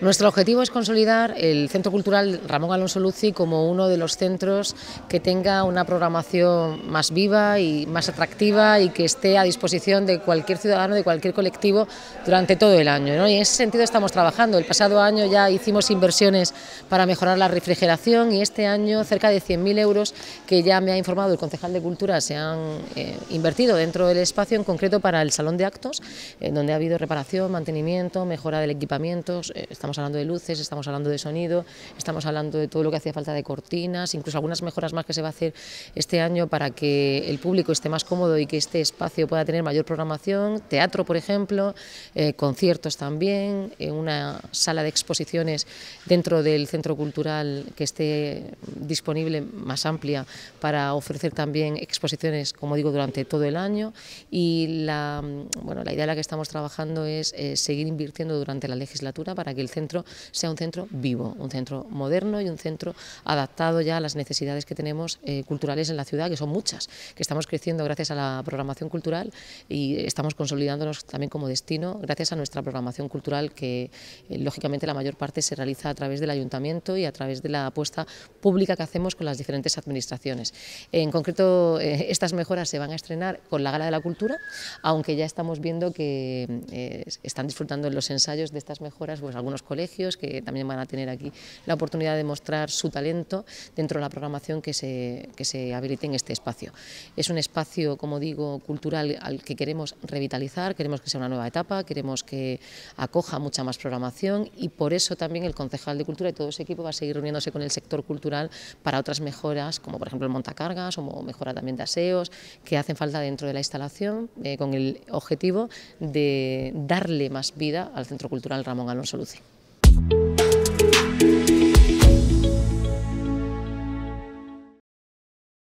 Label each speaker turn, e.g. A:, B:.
A: Nuestro objetivo es consolidar el Centro Cultural Ramón Alonso Luzzi como uno de los centros que tenga una programación más viva y más atractiva y que esté a disposición de cualquier ciudadano, de cualquier colectivo durante todo el año. Y en ese sentido estamos trabajando. El pasado año ya hicimos inversiones para mejorar la refrigeración y este año cerca de 100.000 euros que ya me ha informado el concejal de Cultura se han eh, invertido dentro del espacio, en concreto para el Salón de Actos, en donde ha habido reparación, mantenimiento, mejora del equipamiento. Eh, Estamos hablando de luces, estamos hablando de sonido, estamos hablando de todo lo que hacía falta de cortinas, incluso algunas mejoras más que se va a hacer este año para que el público esté más cómodo y que este espacio pueda tener mayor programación, teatro, por ejemplo, eh, conciertos también, eh, una sala de exposiciones dentro del centro cultural que esté disponible más amplia para ofrecer también exposiciones, como digo, durante todo el año y la, mm, bueno, la idea la que estamos trabajando es eh, seguir invirtiendo durante la legislatura para que el centro sea un centro vivo, un centro moderno y un centro adaptado ya a las necesidades que tenemos eh, culturales en la ciudad, que son muchas, que estamos creciendo gracias a la programación cultural y estamos consolidándonos también como destino gracias a nuestra programación cultural que eh, lógicamente la mayor parte se realiza a través del ayuntamiento y a través de la apuesta pública que hacemos con las diferentes administraciones. En concreto, eh, estas mejoras se van a estrenar con la Gala de la Cultura, aunque ya estamos viendo que están disfrutando en los ensayos de estas mejoras pues algunos colegios, que también van a tener aquí la oportunidad de mostrar su talento dentro de la programación que se, que se habilite en este espacio. Es un espacio, como digo, cultural al que queremos revitalizar, queremos que sea una nueva etapa, queremos que acoja mucha más programación y por eso también el concejal de Cultura y todo ese equipo va a seguir reuniéndose con el sector cultural para otras mejoras, como por ejemplo el montacargas o mejora también de aseos, que hacen falta dentro de la instalación, eh, con el objetivo de darle más vida al Centro Cultural Ramón Alonso Luce.